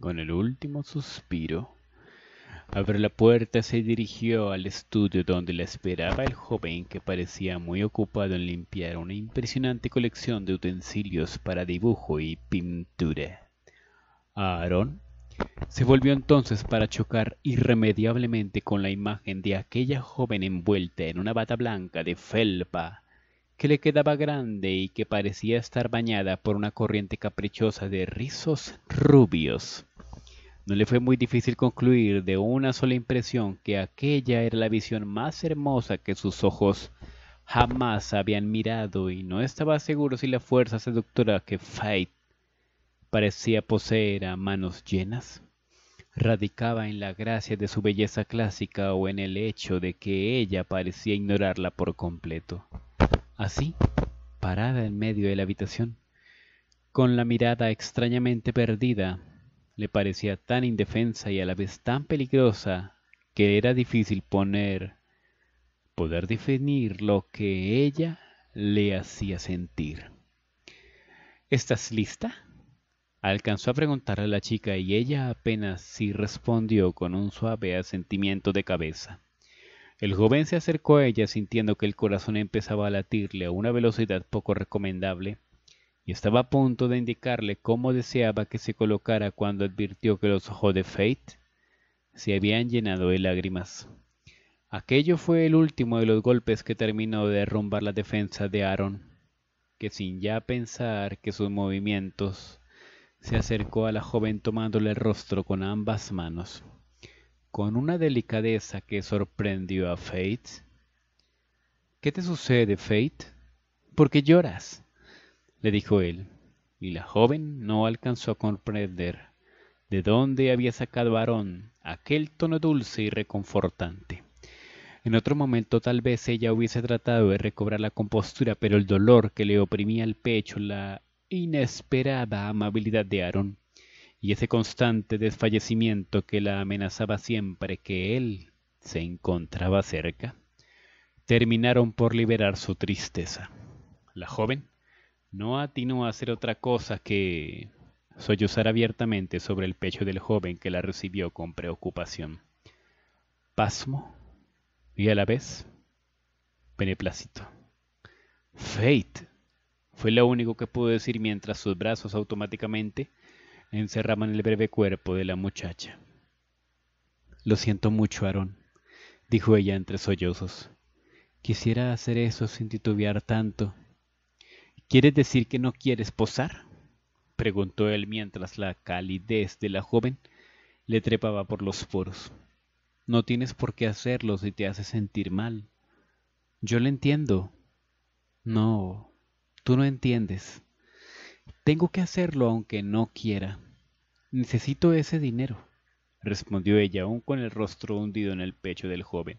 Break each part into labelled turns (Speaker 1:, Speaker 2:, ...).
Speaker 1: Con el último suspiro, abrió la puerta y se dirigió al estudio donde la esperaba el joven que parecía muy ocupado en limpiar una impresionante colección de utensilios para dibujo y pintura. Aaron se volvió entonces para chocar irremediablemente con la imagen de aquella joven envuelta en una bata blanca de felpa que le quedaba grande y que parecía estar bañada por una corriente caprichosa de rizos rubios. No le fue muy difícil concluir de una sola impresión que aquella era la visión más hermosa que sus ojos jamás habían mirado y no estaba seguro si la fuerza seductora que Fate parecía poseer a manos llenas radicaba en la gracia de su belleza clásica o en el hecho de que ella parecía ignorarla por completo. Así, parada en medio de la habitación, con la mirada extrañamente perdida, le parecía tan indefensa y a la vez tan peligrosa que era difícil poner poder definir lo que ella le hacía sentir. ¿Estás lista? Alcanzó a preguntarle a la chica y ella apenas sí respondió con un suave asentimiento de cabeza. El joven se acercó a ella sintiendo que el corazón empezaba a latirle a una velocidad poco recomendable y estaba a punto de indicarle cómo deseaba que se colocara cuando advirtió que los ojos de Fate se habían llenado de lágrimas. Aquello fue el último de los golpes que terminó de derrumbar la defensa de Aaron, que sin ya pensar que sus movimientos se acercó a la joven tomándole el rostro con ambas manos, con una delicadeza que sorprendió a Faith. ¿Qué te sucede, Faith? ¿Por qué lloras? le dijo él, y la joven no alcanzó a comprender de dónde había sacado Aarón aquel tono dulce y reconfortante. En otro momento tal vez ella hubiese tratado de recobrar la compostura, pero el dolor que le oprimía el pecho la inesperada amabilidad de Aaron y ese constante desfallecimiento que la amenazaba siempre que él se encontraba cerca, terminaron por liberar su tristeza. La joven no atinó a hacer otra cosa que sollozar abiertamente sobre el pecho del joven que la recibió con preocupación, pasmo y a la vez Peneplácito Fate, fue lo único que pudo decir mientras sus brazos automáticamente encerraban el breve cuerpo de la muchacha. Lo siento mucho, Aarón, dijo ella entre sollozos. Quisiera hacer eso sin titubear tanto. ¿Quieres decir que no quieres posar? preguntó él mientras la calidez de la joven le trepaba por los poros. No tienes por qué hacerlo si te hace sentir mal. Yo lo entiendo. No, Tú no entiendes. Tengo que hacerlo aunque no quiera. Necesito ese dinero, respondió ella, aún con el rostro hundido en el pecho del joven.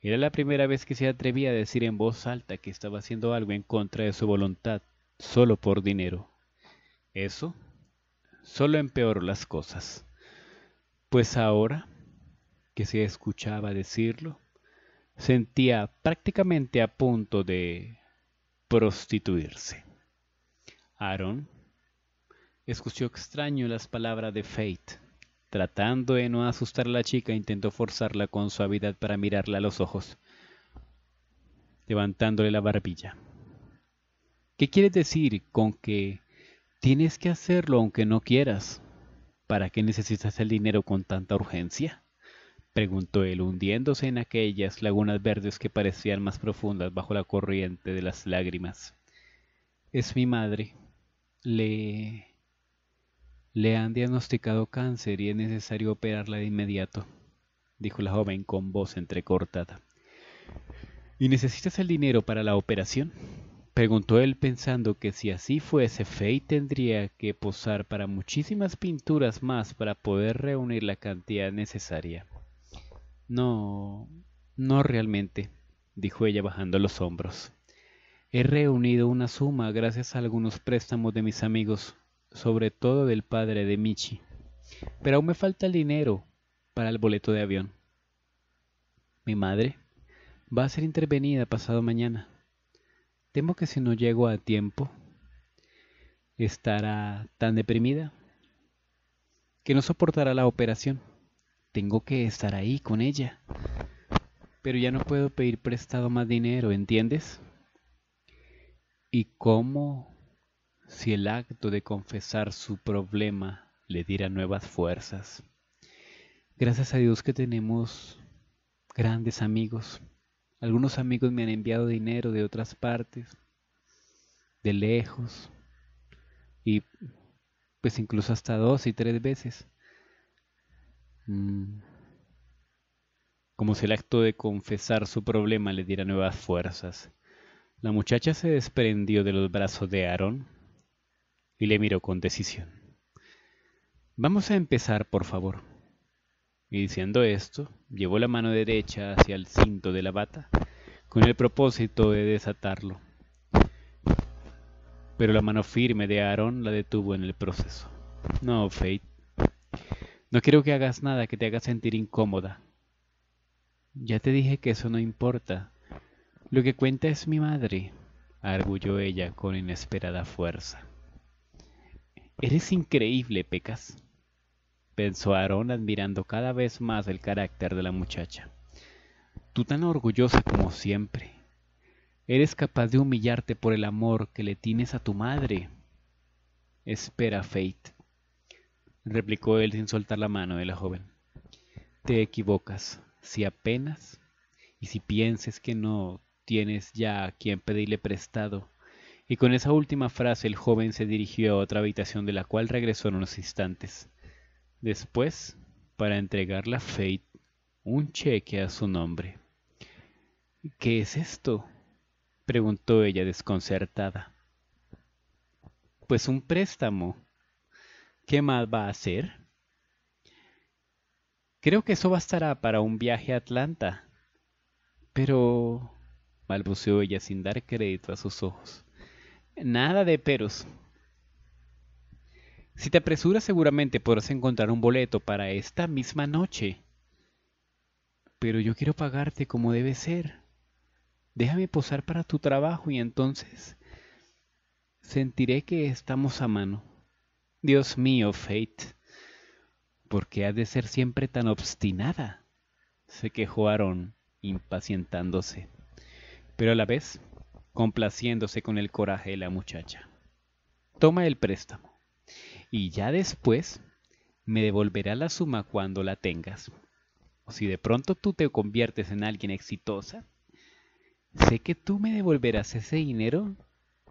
Speaker 1: Era la primera vez que se atrevía a decir en voz alta que estaba haciendo algo en contra de su voluntad, solo por dinero. Eso solo empeoró las cosas. Pues ahora que se escuchaba decirlo, sentía prácticamente a punto de prostituirse. Aaron escuchó extraño las palabras de Faith. Tratando de no asustar a la chica, intentó forzarla con suavidad para mirarla a los ojos, levantándole la barbilla. ¿Qué quieres decir con que tienes que hacerlo aunque no quieras? ¿Para qué necesitas el dinero con tanta urgencia? preguntó él, hundiéndose en aquellas lagunas verdes que parecían más profundas bajo la corriente de las lágrimas. Es mi madre. Le... Le han diagnosticado cáncer y es necesario operarla de inmediato, dijo la joven con voz entrecortada. ¿Y necesitas el dinero para la operación? Preguntó él pensando que si así fuese, Faye tendría que posar para muchísimas pinturas más para poder reunir la cantidad necesaria. No, no realmente, dijo ella bajando los hombros. He reunido una suma gracias a algunos préstamos de mis amigos, sobre todo del padre de Michi. Pero aún me falta el dinero para el boleto de avión. Mi madre va a ser intervenida pasado mañana. Temo que si no llego a tiempo, estará tan deprimida que no soportará la operación tengo que estar ahí con ella. Pero ya no puedo pedir prestado más dinero, ¿entiendes? ¿Y cómo si el acto de confesar su problema le diera nuevas fuerzas? Gracias a Dios que tenemos grandes amigos. Algunos amigos me han enviado dinero de otras partes, de lejos, y pues incluso hasta dos y tres veces. Mm. Como si el acto de confesar su problema le diera nuevas fuerzas. La muchacha se desprendió de los brazos de Aarón y le miró con decisión. Vamos a empezar, por favor. Y diciendo esto, llevó la mano derecha hacia el cinto de la bata con el propósito de desatarlo. Pero la mano firme de Aarón la detuvo en el proceso. No, Fate. No quiero que hagas nada que te haga sentir incómoda. Ya te dije que eso no importa. Lo que cuenta es mi madre, arguyó ella con inesperada fuerza. Eres increíble, Pecas, pensó Aarón admirando cada vez más el carácter de la muchacha. Tú tan orgullosa como siempre. Eres capaz de humillarte por el amor que le tienes a tu madre. Espera, Fate, replicó él sin soltar la mano de la joven. Te equivocas, si apenas, y si pienses que no tienes ya a quien pedirle prestado. Y con esa última frase el joven se dirigió a otra habitación de la cual regresó en unos instantes. Después, para entregarle a Fate un cheque a su nombre. ¿Qué es esto? preguntó ella desconcertada. Pues un préstamo, ¿Qué más va a hacer? Creo que eso bastará para un viaje a Atlanta. Pero... balbuceó ella sin dar crédito a sus ojos. Nada de peros. Si te apresuras seguramente podrás encontrar un boleto para esta misma noche. Pero yo quiero pagarte como debe ser. Déjame posar para tu trabajo y entonces sentiré que estamos a mano. Dios mío, Fate, ¿por qué has de ser siempre tan obstinada? Se quejó Aarón, impacientándose, pero a la vez complaciéndose con el coraje de la muchacha. Toma el préstamo, y ya después me devolverá la suma cuando la tengas. O si de pronto tú te conviertes en alguien exitosa, sé que tú me devolverás ese dinero,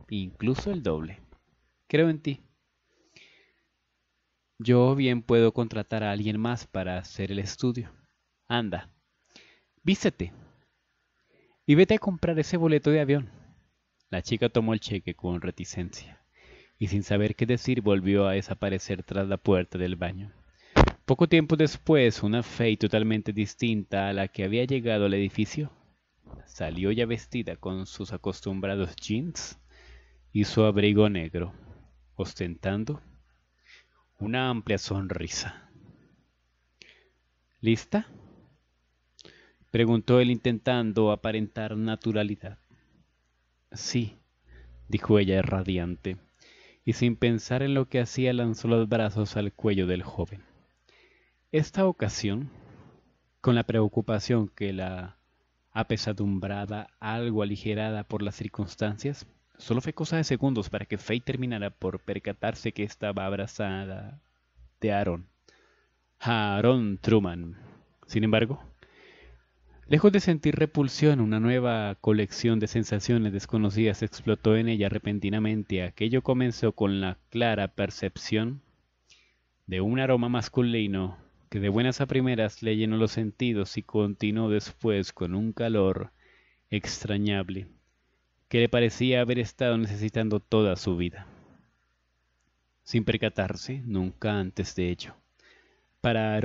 Speaker 1: incluso el doble. Creo en ti. Yo bien puedo contratar a alguien más para hacer el estudio. Anda, vístete y vete a comprar ese boleto de avión. La chica tomó el cheque con reticencia y sin saber qué decir volvió a desaparecer tras la puerta del baño. Poco tiempo después, una fe totalmente distinta a la que había llegado al edificio salió ya vestida con sus acostumbrados jeans y su abrigo negro, ostentando una amplia sonrisa. ¿Lista? preguntó él intentando aparentar naturalidad. Sí, dijo ella radiante, y sin pensar en lo que hacía lanzó los brazos al cuello del joven. Esta ocasión, con la preocupación que la apesadumbrada, algo aligerada por las circunstancias, Solo fue cosa de segundos para que Faye terminara por percatarse que estaba abrazada de Aaron. Aaron Truman. Sin embargo, lejos de sentir repulsión, una nueva colección de sensaciones desconocidas explotó en ella repentinamente. Aquello comenzó con la clara percepción de un aroma masculino que de buenas a primeras le llenó los sentidos y continuó después con un calor extrañable que le parecía haber estado necesitando toda su vida, sin percatarse nunca antes de ello. Para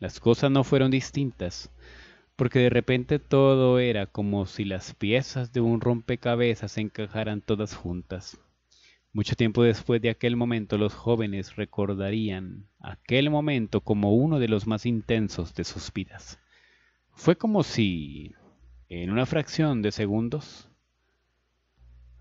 Speaker 1: las cosas no fueron distintas, porque de repente todo era como si las piezas de un rompecabezas se encajaran todas juntas. Mucho tiempo después de aquel momento los jóvenes recordarían aquel momento como uno de los más intensos de sus vidas. Fue como si, en una fracción de segundos,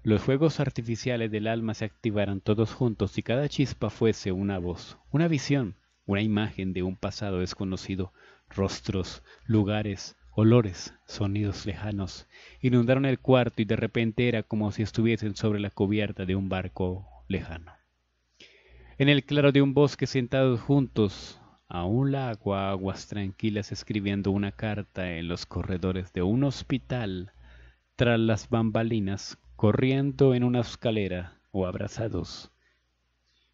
Speaker 1: los fuegos artificiales del alma se activaran todos juntos y cada chispa fuese una voz, una visión, una imagen de un pasado desconocido, rostros, lugares, olores, sonidos lejanos. Inundaron el cuarto y de repente era como si estuviesen sobre la cubierta de un barco lejano. En el claro de un bosque sentados juntos, a un lago a aguas tranquilas escribiendo una carta en los corredores de un hospital, tras las bambalinas corriendo en una escalera o abrazados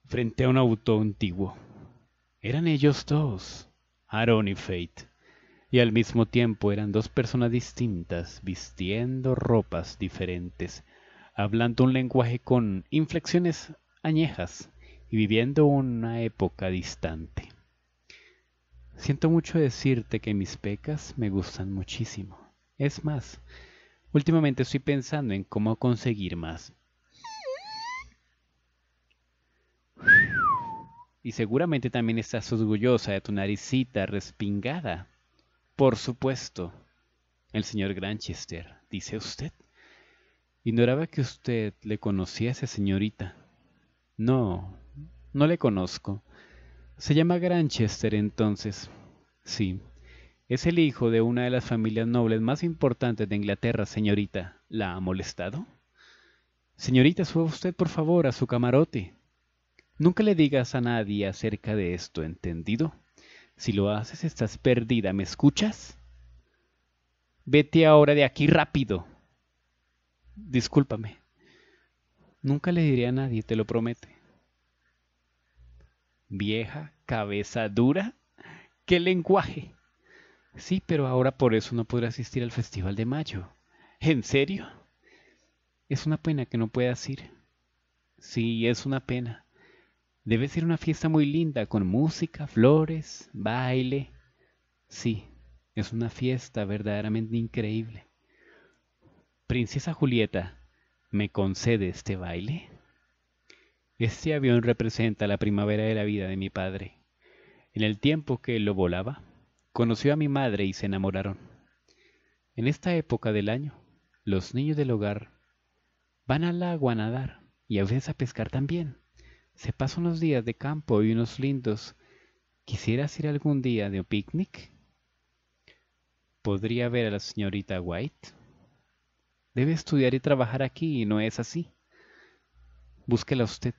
Speaker 1: frente a un auto antiguo. Eran ellos dos, Aaron y Fate, y al mismo tiempo eran dos personas distintas, vistiendo ropas diferentes, hablando un lenguaje con inflexiones añejas y viviendo una época distante. Siento mucho decirte que mis pecas me gustan muchísimo. Es más, Últimamente estoy pensando en cómo conseguir más. Y seguramente también estás orgullosa de tu naricita respingada. Por supuesto, el señor Granchester, dice usted. Ignoraba que usted le conocía esa señorita. No, no le conozco. Se llama Granchester entonces. Sí, es el hijo de una de las familias nobles más importantes de Inglaterra, señorita. ¿La ha molestado? Señorita, suba usted por favor a su camarote. Nunca le digas a nadie acerca de esto, ¿entendido? Si lo haces estás perdida, ¿me escuchas? Vete ahora de aquí rápido. Discúlpame. Nunca le diré a nadie, te lo promete. Vieja cabeza dura. ¿Qué lenguaje? Sí, pero ahora por eso no podré asistir al Festival de Mayo. ¿En serio? Es una pena que no puedas ir. Sí, es una pena. Debe ser una fiesta muy linda, con música, flores, baile. Sí, es una fiesta verdaderamente increíble. Princesa Julieta, ¿me concede este baile? Este avión representa la primavera de la vida de mi padre. En el tiempo que lo volaba, Conoció a mi madre y se enamoraron. En esta época del año, los niños del hogar van al agua a nadar y a veces a pescar también. Se pasan unos días de campo y unos lindos. quisiera ir algún día de picnic? ¿Podría ver a la señorita White? Debe estudiar y trabajar aquí y no es así. Búsquela usted.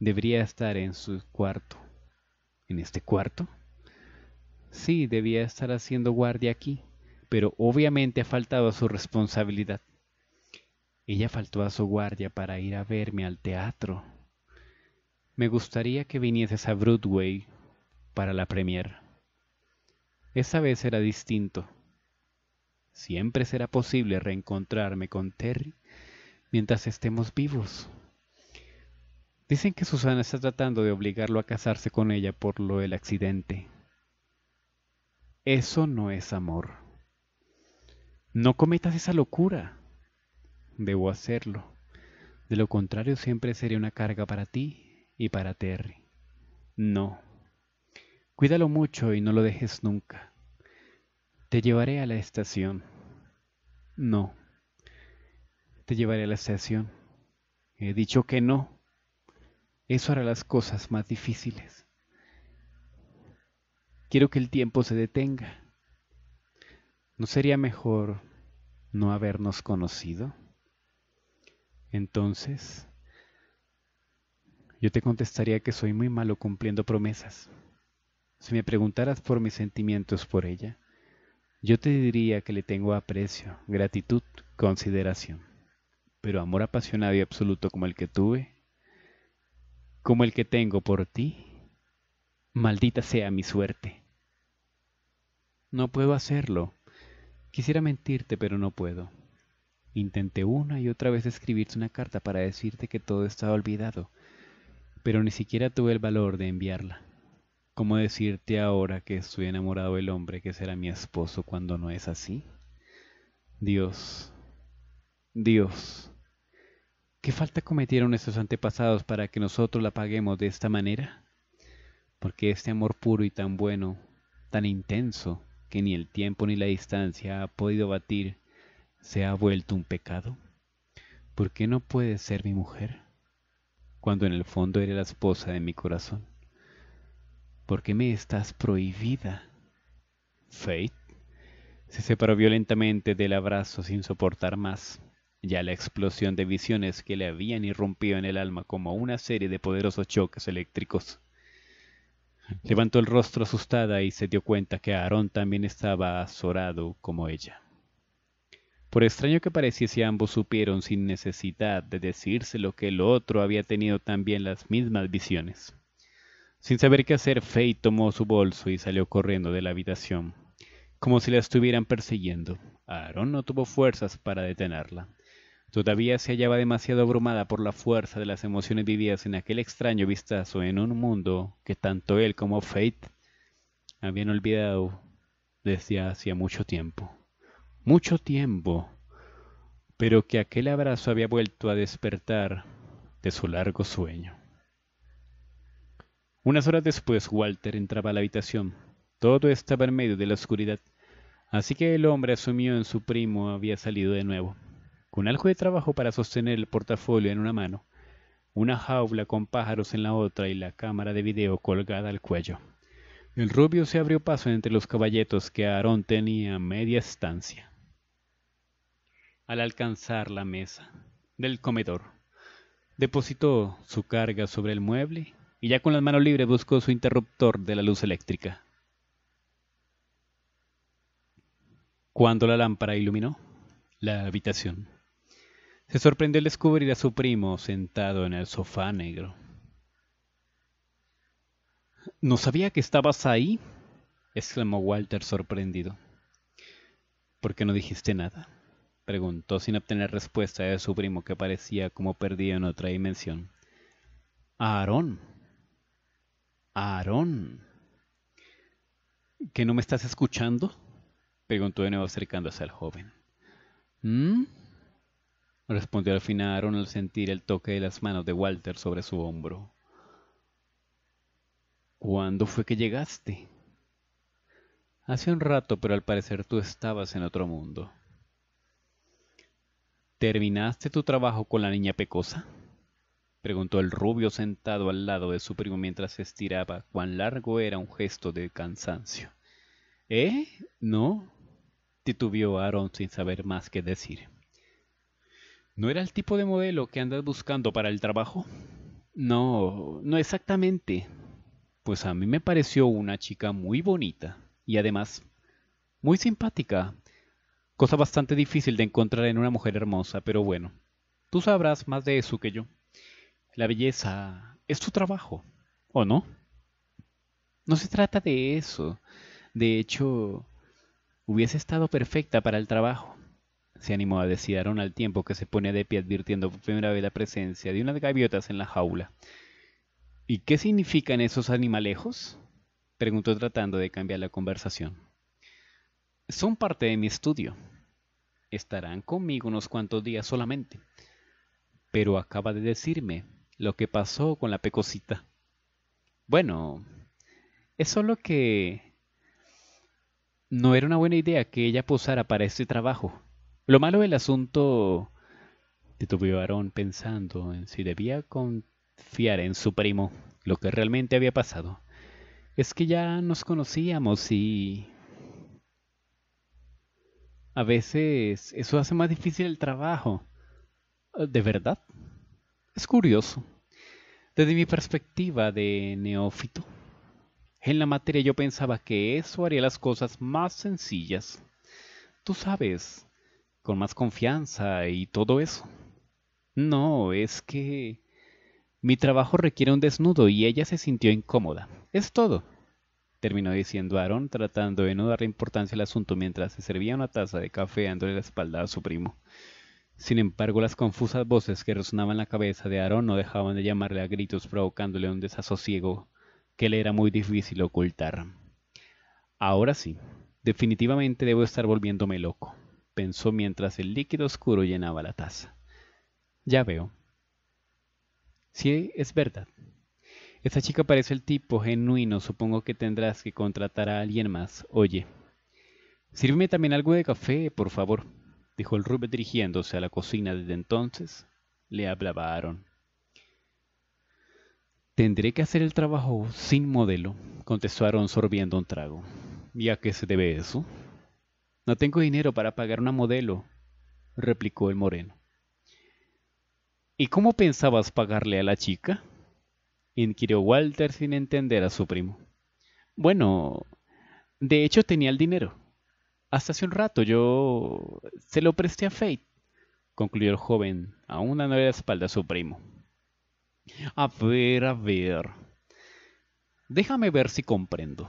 Speaker 1: Debería estar en su cuarto. ¿En este cuarto? Sí, debía estar haciendo guardia aquí, pero obviamente ha faltado a su responsabilidad. Ella faltó a su guardia para ir a verme al teatro. Me gustaría que vinieses a Broadway para la premier. Esa vez será distinto. Siempre será posible reencontrarme con Terry mientras estemos vivos. Dicen que Susana está tratando de obligarlo a casarse con ella por lo del accidente. Eso no es amor. No cometas esa locura. Debo hacerlo. De lo contrario siempre sería una carga para ti y para Terry. No. Cuídalo mucho y no lo dejes nunca. Te llevaré a la estación. No. Te llevaré a la estación. He dicho que no. Eso hará las cosas más difíciles quiero que el tiempo se detenga. ¿No sería mejor no habernos conocido? Entonces, yo te contestaría que soy muy malo cumpliendo promesas. Si me preguntaras por mis sentimientos por ella, yo te diría que le tengo aprecio, gratitud, consideración. Pero amor apasionado y absoluto como el que tuve, como el que tengo por ti, maldita sea mi suerte. No puedo hacerlo. Quisiera mentirte, pero no puedo. Intenté una y otra vez escribirte una carta para decirte que todo estaba olvidado, pero ni siquiera tuve el valor de enviarla. ¿Cómo decirte ahora que estoy enamorado del hombre que será mi esposo cuando no es así? Dios, Dios, ¿qué falta cometieron nuestros antepasados para que nosotros la paguemos de esta manera? Porque este amor puro y tan bueno, tan intenso, ni el tiempo ni la distancia ha podido batir se ha vuelto un pecado? ¿Por qué no puedes ser mi mujer cuando en el fondo eres la esposa de mi corazón? ¿Por qué me estás prohibida? Faith se separó violentamente del abrazo sin soportar más. Ya la explosión de visiones que le habían irrumpido en el alma como una serie de poderosos choques eléctricos Levantó el rostro asustada y se dio cuenta que Aarón también estaba azorado como ella. Por extraño que pareciese, ambos supieron sin necesidad de decirse lo que el otro había tenido también las mismas visiones. Sin saber qué hacer, Faye tomó su bolso y salió corriendo de la habitación, como si la estuvieran persiguiendo. Aarón no tuvo fuerzas para detenerla. Todavía se hallaba demasiado abrumada por la fuerza de las emociones vividas en aquel extraño vistazo en un mundo que tanto él como Fate habían olvidado desde hacía mucho tiempo. Mucho tiempo. Pero que aquel abrazo había vuelto a despertar de su largo sueño. Unas horas después Walter entraba a la habitación. Todo estaba en medio de la oscuridad, así que el hombre asumió en su primo había salido de nuevo con algo de trabajo para sostener el portafolio en una mano, una jaula con pájaros en la otra y la cámara de video colgada al cuello. El rubio se abrió paso entre los caballetos que Aarón tenía a media estancia. Al alcanzar la mesa del comedor, depositó su carga sobre el mueble y ya con las manos libres buscó su interruptor de la luz eléctrica. Cuando la lámpara iluminó la habitación. Se sorprendió al descubrir a su primo sentado en el sofá negro. No sabía que estabas ahí, exclamó Walter sorprendido. ¿Por qué no dijiste nada? preguntó sin obtener respuesta de su primo que parecía como perdido en otra dimensión. Aarón. Aarón. ¿Que no me estás escuchando? preguntó de nuevo acercándose al joven. ¿Mm? respondió al fin Aaron al sentir el toque de las manos de Walter sobre su hombro. ¿Cuándo fue que llegaste? Hace un rato, pero al parecer tú estabas en otro mundo. ¿Terminaste tu trabajo con la niña pecosa? preguntó el rubio sentado al lado de su primo mientras se estiraba cuán largo era un gesto de cansancio. ¿Eh? ¿No? titubió Aaron sin saber más que decir. ¿No era el tipo de modelo que andas buscando para el trabajo? No, no exactamente. Pues a mí me pareció una chica muy bonita y además muy simpática. Cosa bastante difícil de encontrar en una mujer hermosa, pero bueno, tú sabrás más de eso que yo. La belleza es tu trabajo, ¿o no? No se trata de eso. De hecho, hubiese estado perfecta para el trabajo se animó a decir al tiempo que se pone de pie advirtiendo por primera vez la presencia de unas gaviotas en la jaula. ¿Y qué significan esos animalejos? preguntó tratando de cambiar la conversación. Son parte de mi estudio. Estarán conmigo unos cuantos días solamente. Pero acaba de decirme lo que pasó con la pecosita. Bueno, es solo que no era una buena idea que ella posara para este trabajo. Lo malo del asunto varón pensando en si debía confiar en su primo lo que realmente había pasado. Es que ya nos conocíamos y... A veces eso hace más difícil el trabajo. Ah, ¿De verdad? Es curioso. Desde mi perspectiva de neófito, en la materia yo pensaba que eso haría las cosas más sencillas. Tú sabes, con más confianza y todo eso. No, es que... Mi trabajo requiere un desnudo y ella se sintió incómoda. Es todo. Terminó diciendo Aaron, tratando de no darle importancia al asunto mientras se servía una taza de café dándole la espalda a su primo. Sin embargo, las confusas voces que resonaban en la cabeza de Aaron no dejaban de llamarle a gritos, provocándole un desasosiego que le era muy difícil ocultar. Ahora sí, definitivamente debo estar volviéndome loco pensó mientras el líquido oscuro llenaba la taza. Ya veo. Sí, es verdad. Esta chica parece el tipo genuino, supongo que tendrás que contratar a alguien más. Oye, sírveme también algo de café, por favor, dijo el rubio dirigiéndose a la cocina desde entonces. Le hablaba Aaron. Tendré que hacer el trabajo sin modelo, contestó Aaron sorbiendo un trago. ¿Y a qué se debe eso? No tengo dinero para pagar una modelo, replicó el moreno. ¿Y cómo pensabas pagarle a la chica? inquirió Walter sin entender a su primo. Bueno, de hecho tenía el dinero. Hasta hace un rato yo se lo presté a Faith, concluyó el joven, a una la espalda a su primo. A ver, a ver. Déjame ver si comprendo.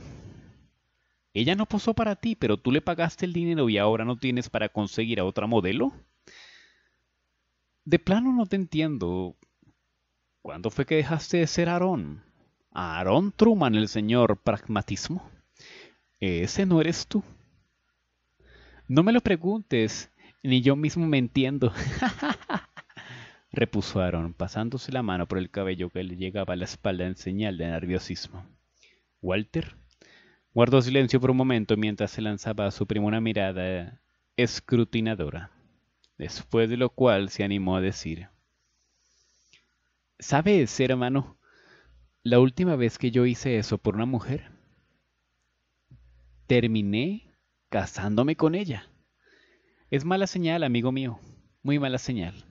Speaker 1: Ella no posó para ti, pero tú le pagaste el dinero y ahora no tienes para conseguir a otra modelo. De plano no te entiendo. ¿Cuándo fue que dejaste de ser Aarón? Aarón Truman, el señor pragmatismo. Ese no eres tú. No me lo preguntes, ni yo mismo me entiendo. repuso Aaron, pasándose la mano por el cabello que le llegaba a la espalda en señal de nerviosismo. Walter Guardó silencio por un momento mientras se lanzaba a su primo una mirada escrutinadora, después de lo cual se animó a decir, ¿Sabes, hermano? La última vez que yo hice eso por una mujer, terminé casándome con ella. Es mala señal, amigo mío, muy mala señal,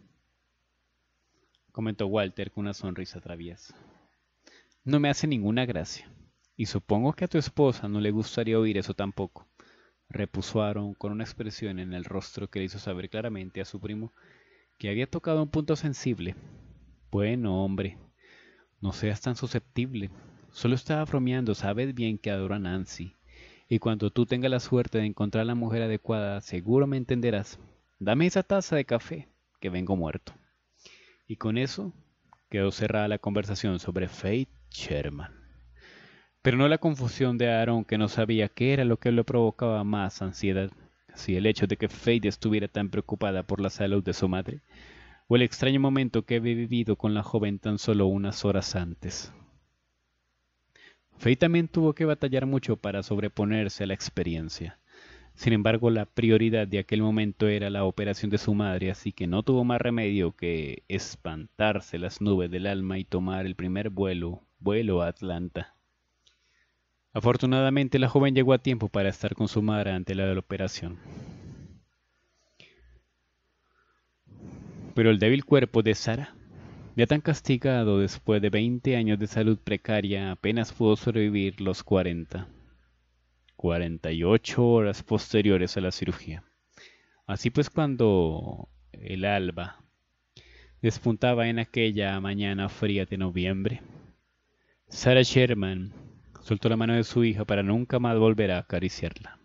Speaker 1: comentó Walter con una sonrisa traviesa. No me hace ninguna gracia. Y supongo que a tu esposa no le gustaría oír eso tampoco, repuso Aaron con una expresión en el rostro que le hizo saber claramente a su primo que había tocado un punto sensible. Bueno, hombre, no seas tan susceptible. Solo estaba bromeando, sabes bien que adoro a Nancy. Y cuando tú tengas la suerte de encontrar la mujer adecuada, seguro me entenderás. Dame esa taza de café, que vengo muerto. Y con eso quedó cerrada la conversación sobre Faith Sherman pero no la confusión de Aaron que no sabía qué era lo que le provocaba más ansiedad, si el hecho de que Faye estuviera tan preocupada por la salud de su madre, o el extraño momento que había vivido con la joven tan solo unas horas antes. Faye también tuvo que batallar mucho para sobreponerse a la experiencia. Sin embargo, la prioridad de aquel momento era la operación de su madre, así que no tuvo más remedio que espantarse las nubes del alma y tomar el primer vuelo, vuelo a Atlanta. Afortunadamente la joven llegó a tiempo para estar con su madre ante la de la operación. Pero el débil cuerpo de Sara, ya tan castigado después de 20 años de salud precaria, apenas pudo sobrevivir los 40, 48 horas posteriores a la cirugía. Así pues cuando el alba despuntaba en aquella mañana fría de noviembre, Sara Sherman soltó la mano de su hija para nunca más volver a acariciarla.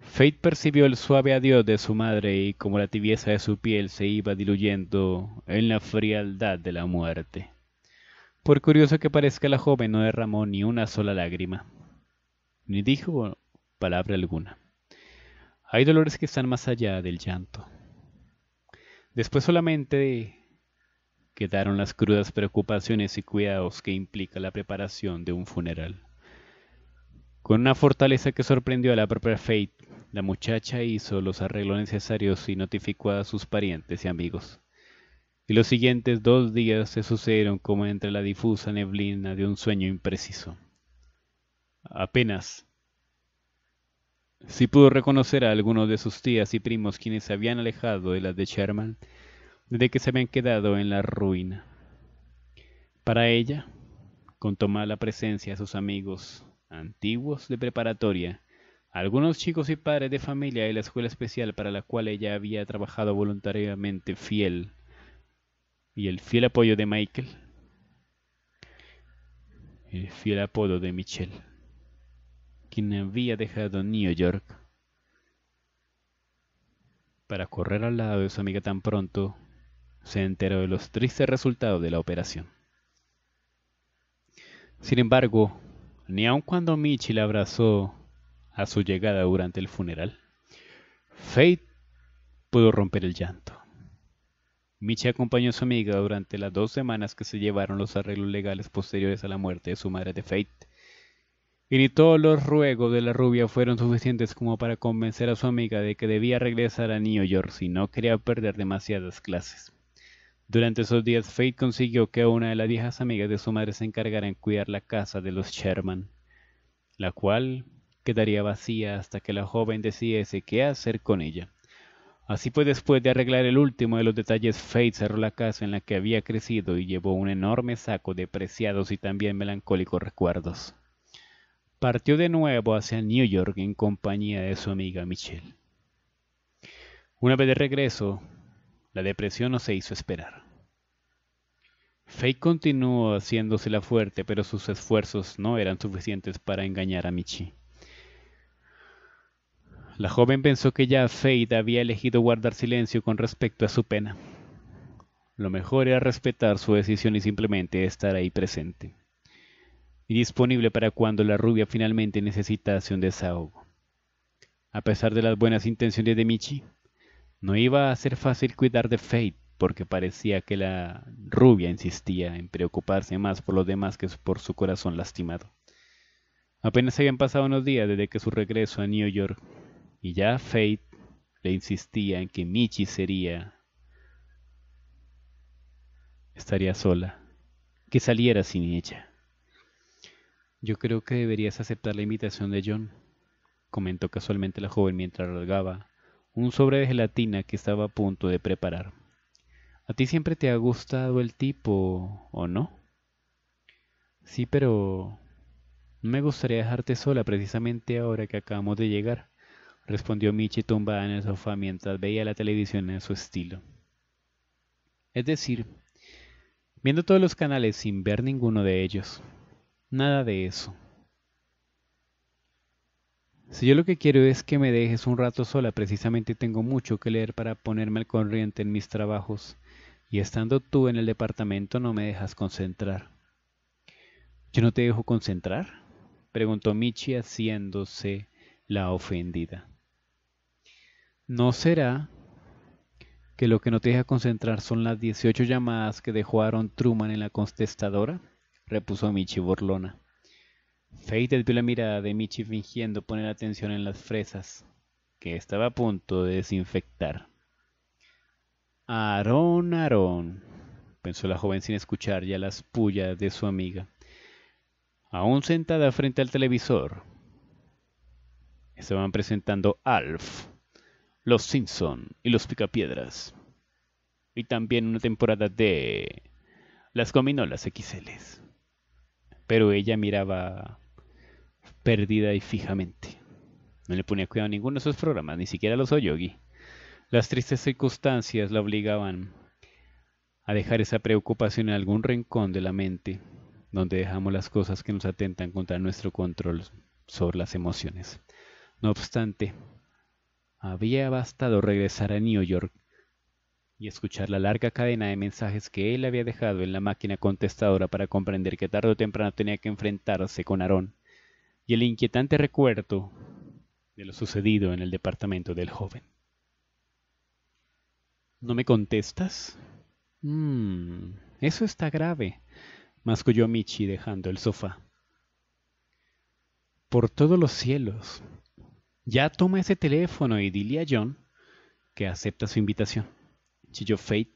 Speaker 1: Fate percibió el suave adiós de su madre y como la tibieza de su piel se iba diluyendo en la frialdad de la muerte. Por curioso que parezca, la joven no derramó ni una sola lágrima, ni dijo palabra alguna. Hay dolores que están más allá del llanto. Después solamente quedaron las crudas preocupaciones y cuidados que implica la preparación de un funeral. Con una fortaleza que sorprendió a la propia Fate, la muchacha hizo los arreglos necesarios y notificó a sus parientes y amigos. Y los siguientes dos días se sucedieron como entre la difusa neblina de un sueño impreciso. Apenas si pudo reconocer a algunos de sus tías y primos quienes se habían alejado de las de Sherman desde que se habían quedado en la ruina. Para ella, con tomar la presencia de sus amigos, antiguos de preparatoria, algunos chicos y padres de familia de la escuela especial para la cual ella había trabajado voluntariamente fiel y el fiel apoyo de Michael, el fiel apodo de Michelle, quien había dejado New York para correr al lado de su amiga tan pronto se enteró de los tristes resultados de la operación. Sin embargo, ni aun cuando Michi la abrazó a su llegada durante el funeral. Faith pudo romper el llanto. Michi acompañó a su amiga durante las dos semanas que se llevaron los arreglos legales posteriores a la muerte de su madre de Faith. Y ni todos los ruegos de la rubia fueron suficientes como para convencer a su amiga de que debía regresar a New York si no quería perder demasiadas clases. Durante esos días, Fate consiguió que una de las viejas amigas de su madre se encargara en cuidar la casa de los Sherman, la cual quedaría vacía hasta que la joven decidiese qué hacer con ella. Así pues, después de arreglar el último de los detalles, Fate cerró la casa en la que había crecido y llevó un enorme saco de preciados y también melancólicos recuerdos. Partió de nuevo hacia New York en compañía de su amiga Michelle. Una vez de regreso, la depresión no se hizo esperar. Faye continuó haciéndosela fuerte, pero sus esfuerzos no eran suficientes para engañar a Michi. La joven pensó que ya Fate había elegido guardar silencio con respecto a su pena. Lo mejor era respetar su decisión y simplemente estar ahí presente. Y disponible para cuando la rubia finalmente necesitase un desahogo. A pesar de las buenas intenciones de Michi, no iba a ser fácil cuidar de Faith, porque parecía que la rubia insistía en preocuparse más por los demás que por su corazón lastimado. Apenas habían pasado unos días desde que su regreso a New York, y ya Faith le insistía en que Michi sería... estaría sola, que saliera sin ella. Yo creo que deberías aceptar la invitación de John, comentó casualmente la joven mientras rasgaba un sobre de gelatina que estaba a punto de preparar. A ti siempre te ha gustado el tipo, ¿o no? Sí, pero... No me gustaría dejarte sola precisamente ahora que acabamos de llegar, respondió Michi tumbada en el sofá mientras veía la televisión en su estilo. Es decir, viendo todos los canales sin ver ninguno de ellos. Nada de eso. Si yo lo que quiero es que me dejes un rato sola, precisamente tengo mucho que leer para ponerme al corriente en mis trabajos, y estando tú en el departamento no me dejas concentrar. ¿Yo no te dejo concentrar? preguntó Michi haciéndose la ofendida. ¿No será que lo que no te deja concentrar son las 18 llamadas que dejó Aaron Truman en la contestadora? repuso Michi burlona. Fate desvió la mirada de Michi fingiendo poner atención en las fresas, que estaba a punto de desinfectar. Aarón, Aarón, pensó la joven sin escuchar ya las pullas de su amiga, aún sentada frente al televisor. Estaban presentando Alf, Los Simpson y Los Picapiedras, y también una temporada de Las Cominolas XL... Pero ella miraba Perdida y fijamente. No le ponía cuidado a ninguno de sus programas, ni siquiera los Oyogi. Las tristes circunstancias la obligaban a dejar esa preocupación en algún rincón de la mente, donde dejamos las cosas que nos atentan contra nuestro control sobre las emociones. No obstante, había bastado regresar a New York y escuchar la larga cadena de mensajes que él había dejado en la máquina contestadora para comprender que tarde o temprano tenía que enfrentarse con Aarón y el inquietante recuerdo de lo sucedido en el departamento del joven. ¿No me contestas? Mmm, eso está grave, masculló Michi dejando el sofá. Por todos los cielos. Ya toma ese teléfono y dile a John que acepta su invitación, chilló Fate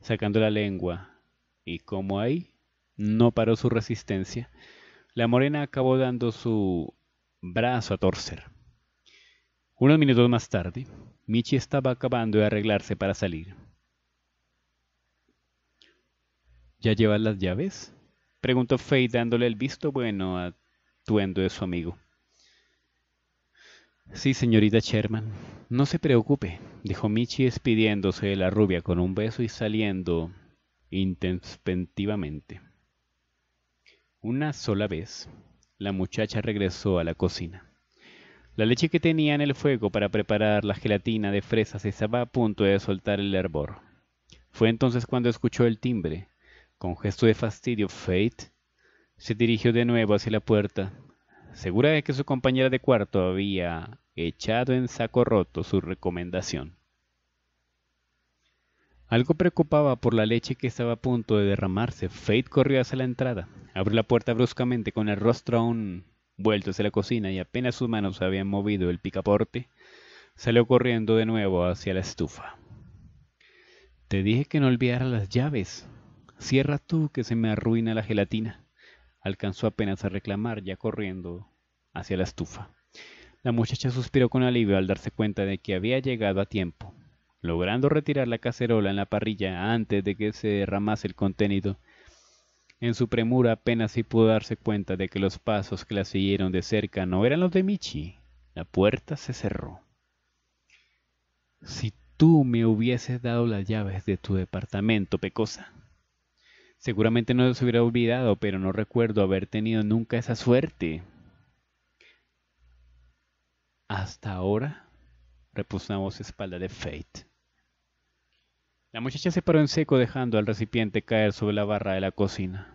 Speaker 1: sacando la lengua, y como ahí no paró su resistencia, la morena acabó dando su brazo a torcer. Unos minutos más tarde, Michi estaba acabando de arreglarse para salir. ¿Ya llevas las llaves? Preguntó Faye dándole el visto bueno a tuendo de su amigo. Sí, señorita Sherman, no se preocupe, dijo Michi despidiéndose de la rubia con un beso y saliendo intempestivamente. Una sola vez, la muchacha regresó a la cocina. La leche que tenía en el fuego para preparar la gelatina de fresas estaba a punto de soltar el hervor. Fue entonces cuando escuchó el timbre. Con gesto de fastidio, Fate se dirigió de nuevo hacia la puerta, segura de que su compañera de cuarto había echado en saco roto su recomendación. Algo preocupaba por la leche que estaba a punto de derramarse. Fate corrió hacia la entrada. Abrió la puerta bruscamente con el rostro aún vuelto hacia la cocina y apenas sus manos habían movido el picaporte, salió corriendo de nuevo hacia la estufa. Te dije que no olvidara las llaves. Cierra tú que se me arruina la gelatina. Alcanzó apenas a reclamar ya corriendo hacia la estufa. La muchacha suspiró con alivio al darse cuenta de que había llegado a tiempo logrando retirar la cacerola en la parrilla antes de que se derramase el contenido. En su premura apenas si pudo darse cuenta de que los pasos que la siguieron de cerca no eran los de Michi. La puerta se cerró. Si tú me hubieses dado las llaves de tu departamento, Pecosa. Seguramente no se hubiera olvidado, pero no recuerdo haber tenido nunca esa suerte. Hasta ahora, repuso voz espalda de Fate. La muchacha se paró en seco dejando al recipiente caer sobre la barra de la cocina.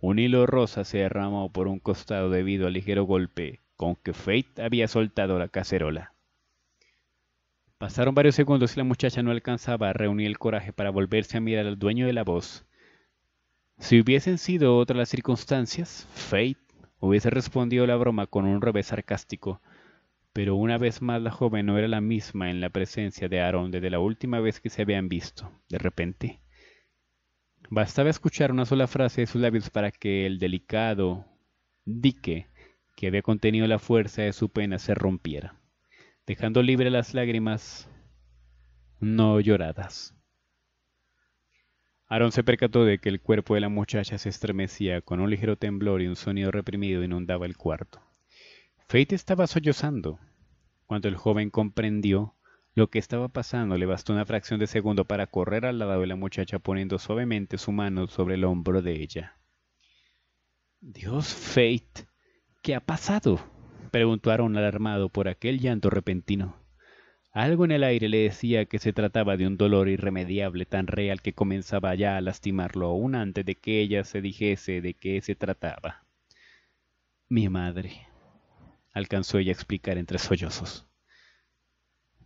Speaker 1: Un hilo rosa se derramó por un costado debido al ligero golpe con que Fate había soltado la cacerola. Pasaron varios segundos y la muchacha no alcanzaba a reunir el coraje para volverse a mirar al dueño de la voz. Si hubiesen sido otras las circunstancias, Fate hubiese respondido la broma con un revés sarcástico, pero una vez más la joven no era la misma en la presencia de Aarón desde la última vez que se habían visto, de repente. Bastaba escuchar una sola frase de sus labios para que el delicado dique que había contenido la fuerza de su pena se rompiera, dejando libre las lágrimas no lloradas. Aarón se percató de que el cuerpo de la muchacha se estremecía con un ligero temblor y un sonido reprimido inundaba el cuarto. Fate estaba sollozando. Cuando el joven comprendió lo que estaba pasando, le bastó una fracción de segundo para correr al lado de la muchacha poniendo suavemente su mano sobre el hombro de ella. Dios, Fate, ¿qué ha pasado? preguntó Aaron alarmado por aquel llanto repentino. Algo en el aire le decía que se trataba de un dolor irremediable tan real que comenzaba ya a lastimarlo aún antes de que ella se dijese de qué se trataba. Mi madre, alcanzó ella a explicar entre sollozos.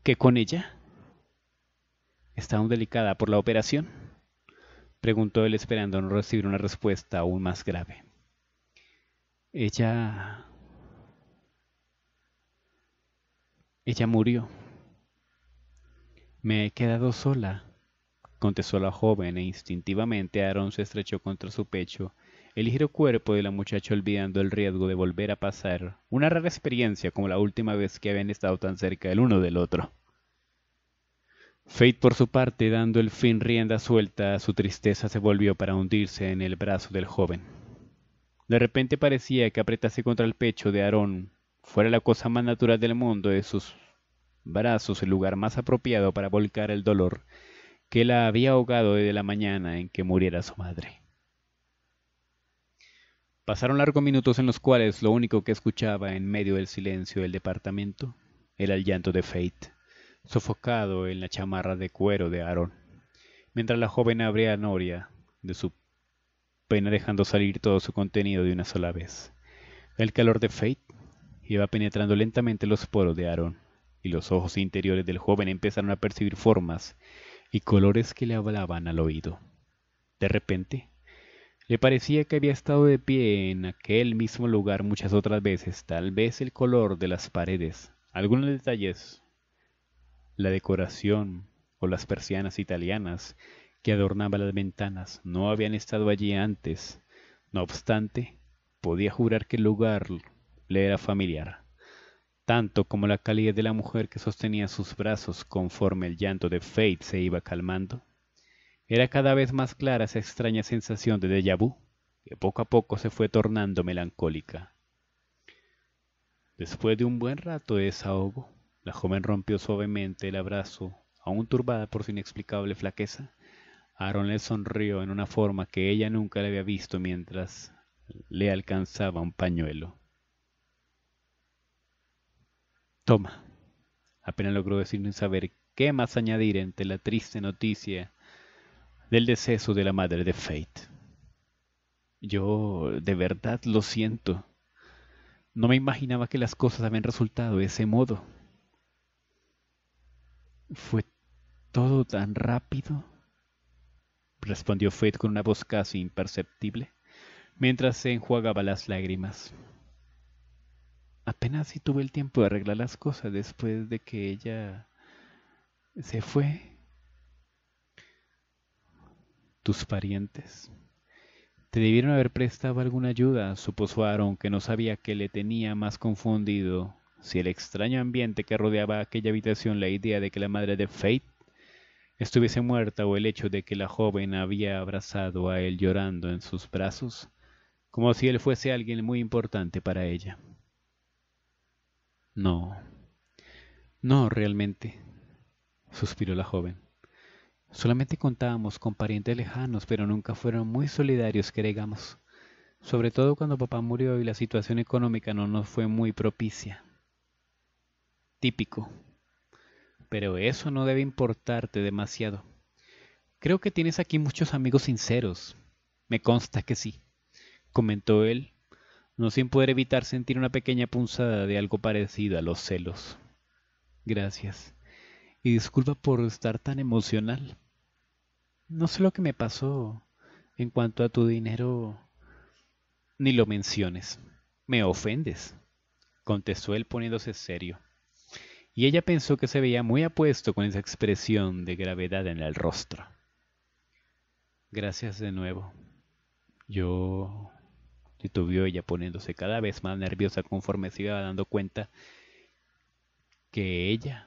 Speaker 1: ¿Qué con ella? ¿Está aún delicada por la operación? Preguntó él esperando no recibir una respuesta aún más grave. Ella... Ella murió. Me he quedado sola, contestó la joven e instintivamente Aaron se estrechó contra su pecho el ligero cuerpo de la muchacha olvidando el riesgo de volver a pasar una rara experiencia como la última vez que habían estado tan cerca el uno del otro. Fate, por su parte, dando el fin rienda suelta a su tristeza, se volvió para hundirse en el brazo del joven. De repente parecía que apretase contra el pecho de Aarón fuera la cosa más natural del mundo, de sus brazos el lugar más apropiado para volcar el dolor que la había ahogado desde la mañana en que muriera su madre. Pasaron largos minutos en los cuales lo único que escuchaba en medio del silencio del departamento era el llanto de Faith, sofocado en la chamarra de cuero de Aaron, mientras la joven abría a Noria de su pena dejando salir todo su contenido de una sola vez. El calor de Faith iba penetrando lentamente los poros de Aaron, y los ojos interiores del joven empezaron a percibir formas y colores que le hablaban al oído. De repente, le parecía que había estado de pie en aquel mismo lugar muchas otras veces, tal vez el color de las paredes, algunos detalles, la decoración o las persianas italianas que adornaban las ventanas no habían estado allí antes. No obstante, podía jurar que el lugar le era familiar, tanto como la calidez de la mujer que sostenía sus brazos conforme el llanto de Fate se iba calmando. Era cada vez más clara esa extraña sensación de déjà vu, que poco a poco se fue tornando melancólica. Después de un buen rato de desahogo, la joven rompió suavemente el abrazo, aún turbada por su inexplicable flaqueza. Aaron le sonrió en una forma que ella nunca le había visto mientras le alcanzaba un pañuelo. Toma. Apenas logró decir sin saber qué más añadir entre la triste noticia del deceso de la madre de Fate. Yo de verdad lo siento. No me imaginaba que las cosas habían resultado de ese modo. Fue todo tan rápido, respondió Fate con una voz casi imperceptible, mientras se enjuagaba las lágrimas. Apenas si tuve el tiempo de arreglar las cosas después de que ella se fue. Sus parientes. Te debieron haber prestado alguna ayuda, supuso Aaron, que no sabía que le tenía más confundido si el extraño ambiente que rodeaba aquella habitación la idea de que la madre de Faith estuviese muerta o el hecho de que la joven había abrazado a él llorando en sus brazos, como si él fuese alguien muy importante para ella. No, no realmente, suspiró la joven. Solamente contábamos con parientes lejanos, pero nunca fueron muy solidarios, que Sobre todo cuando papá murió y la situación económica no nos fue muy propicia. Típico. Pero eso no debe importarte demasiado. Creo que tienes aquí muchos amigos sinceros. Me consta que sí, comentó él, no sin poder evitar sentir una pequeña punzada de algo parecido a los celos. Gracias. Y disculpa por estar tan emocional no sé lo que me pasó en cuanto a tu dinero. Ni lo menciones. Me ofendes, contestó él poniéndose serio. Y ella pensó que se veía muy apuesto con esa expresión de gravedad en el rostro. Gracias de nuevo. Yo... titubió ella poniéndose cada vez más nerviosa conforme se iba dando cuenta que ella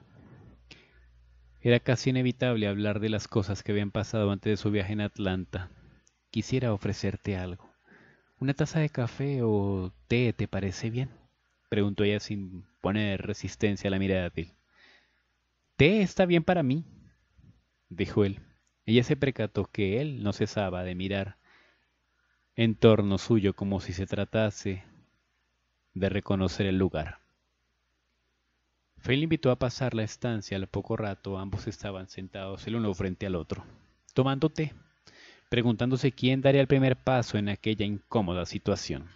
Speaker 1: era casi inevitable hablar de las cosas que habían pasado antes de su viaje en Atlanta. Quisiera ofrecerte algo. ¿Una taza de café o té te parece bien? Preguntó ella sin poner resistencia a la mirada de él. Té está bien para mí, dijo él. Ella se precató que él no cesaba de mirar en torno suyo como si se tratase de reconocer el lugar. Fay le invitó a pasar la estancia. Al poco rato ambos estaban sentados el uno frente al otro, tomando té, preguntándose quién daría el primer paso en aquella incómoda situación.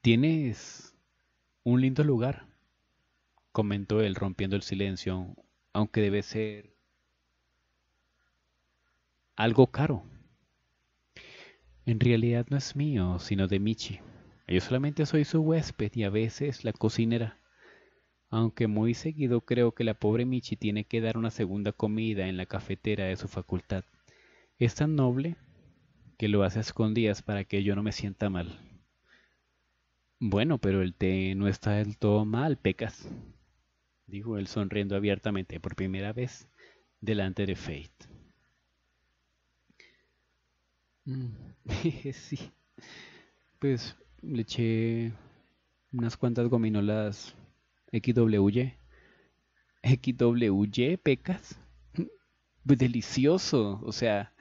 Speaker 1: Tienes un lindo lugar, comentó él rompiendo el silencio, aunque debe ser algo caro. En realidad no es mío, sino de Michi. Yo solamente soy su huésped y a veces la cocinera aunque muy seguido creo que la pobre Michi tiene que dar una segunda comida en la cafetera de su facultad. Es tan noble que lo hace a escondidas para que yo no me sienta mal. Bueno, pero el té no está del todo mal, pecas, dijo él sonriendo abiertamente por primera vez delante de Faith. Mm, sí, pues le eché unas cuantas gominolas XWY. XWY, pecas. Pues delicioso. O sea,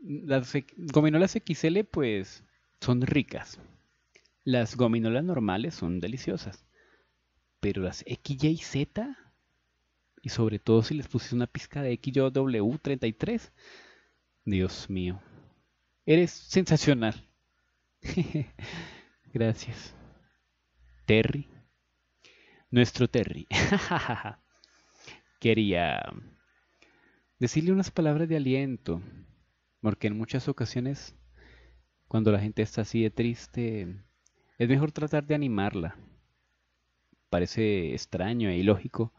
Speaker 1: las gominolas XL pues son ricas. Las gominolas normales son deliciosas. Pero las XYZ, y sobre todo si les pusiste una pizca de XYW33, Dios mío. Eres sensacional. Gracias. Terry. Nuestro Terry. Quería decirle unas palabras de aliento, porque en muchas ocasiones, cuando la gente está así de triste, es mejor tratar de animarla. Parece extraño e ilógico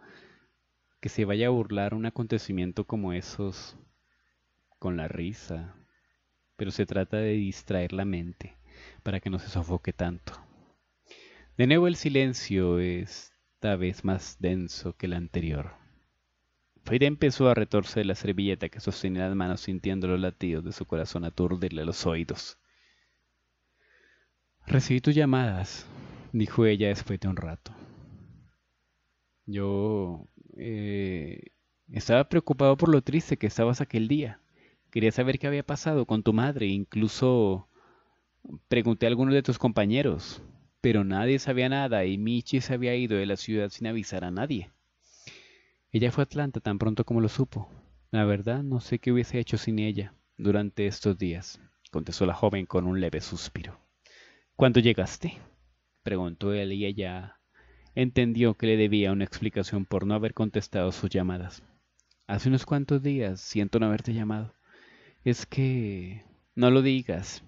Speaker 1: que se vaya a burlar un acontecimiento como esos con la risa, pero se trata de distraer la mente para que no se sofoque tanto. De nuevo el silencio es esta vez más denso que el anterior. Freire empezó a retorcer la servilleta que sostenía en las manos sintiendo los latidos de su corazón aturdirle los oídos. Recibí tus llamadas, dijo ella después de un rato. Yo eh, estaba preocupado por lo triste que estabas aquel día. Quería saber qué había pasado con tu madre. Incluso pregunté a algunos de tus compañeros pero nadie sabía nada y Michi se había ido de la ciudad sin avisar a nadie. Ella fue a Atlanta tan pronto como lo supo. La verdad, no sé qué hubiese hecho sin ella durante estos días, contestó la joven con un leve suspiro. ¿Cuándo llegaste? preguntó él y ella entendió que le debía una explicación por no haber contestado sus llamadas. Hace unos cuantos días siento no haberte llamado. Es que... No lo digas,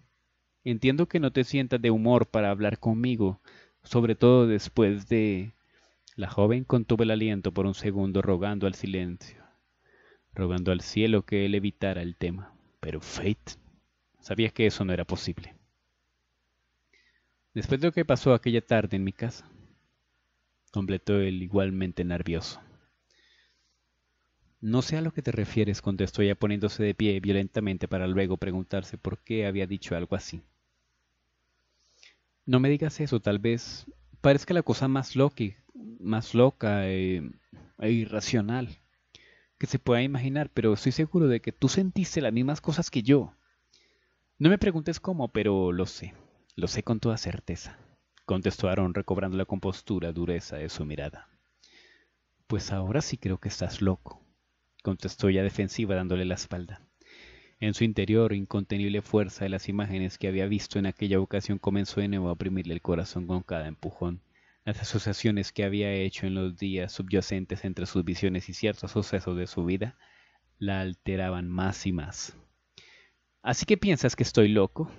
Speaker 1: Entiendo que no te sientas de humor para hablar conmigo, sobre todo después de... La joven contuvo el aliento por un segundo rogando al silencio, rogando al cielo que él evitara el tema. Pero Fate sabía que eso no era posible. Después de lo que pasó aquella tarde en mi casa, completó él igualmente nervioso. No sé a lo que te refieres, contestó ella poniéndose de pie violentamente para luego preguntarse por qué había dicho algo así. No me digas eso, tal vez parezca la cosa más, más loca eh, e, irracional que se pueda imaginar, pero estoy seguro de que tú sentiste las mismas cosas que yo. No me preguntes cómo, pero lo sé, lo sé con toda certeza, contestó Aaron recobrando la compostura dureza de su mirada. Pues ahora sí creo que estás loco, contestó ella defensiva dándole la espalda. En su interior, incontenible fuerza de las imágenes que había visto en aquella ocasión comenzó de nuevo a oprimirle el corazón con cada empujón. Las asociaciones que había hecho en los días subyacentes entre sus visiones y ciertos sucesos de su vida la alteraban más y más. Así que piensas que estoy loco,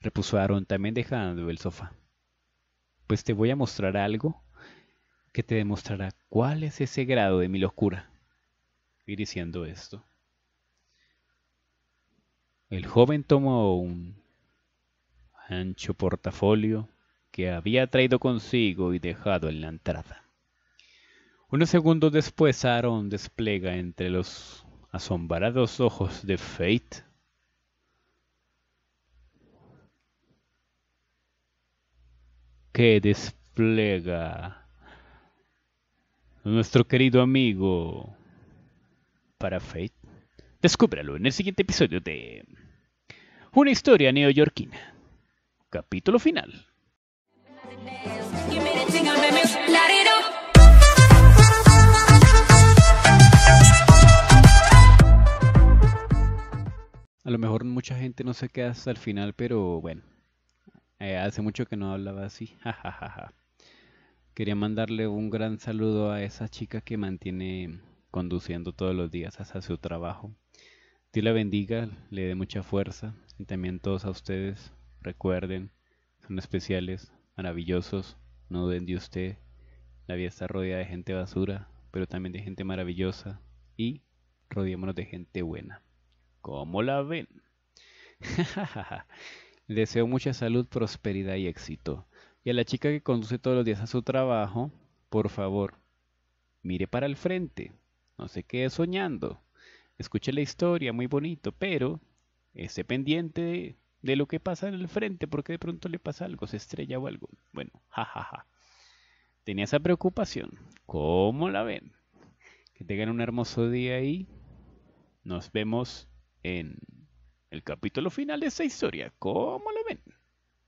Speaker 1: repuso Aaron también dejando el sofá. Pues te voy a mostrar algo que te demostrará cuál es ese grado de mi locura. Y diciendo esto, el joven tomó un ancho portafolio que había traído consigo y dejado en la entrada. Unos segundos después Aaron despliega entre los asombrados ojos de Fate que despliega nuestro querido amigo para Fate Descúbralo en el siguiente episodio de Una historia neoyorquina. Capítulo final. A lo mejor mucha gente no se queda hasta el final, pero bueno. Eh, hace mucho que no hablaba así. Quería mandarle un gran saludo a esa chica que mantiene conduciendo todos los días hasta su trabajo. Dios la bendiga, le dé mucha fuerza y también todos a ustedes. Recuerden, son especiales, maravillosos, no duden de usted. La vida está rodeada de gente basura, pero también de gente maravillosa y rodeémonos de gente buena. ¿Cómo la ven? deseo mucha salud, prosperidad y éxito. Y a la chica que conduce todos los días a su trabajo, por favor, mire para el frente, no se quede soñando escuche la historia, muy bonito, pero esté pendiente de, lo que pasa en el frente, porque de pronto le pasa algo, se estrella o algo. Bueno, jajaja. Tenía esa preocupación. ¿Cómo la ven? Que tengan un hermoso día ahí nos vemos en el capítulo final de esa historia. ¿Cómo la ven?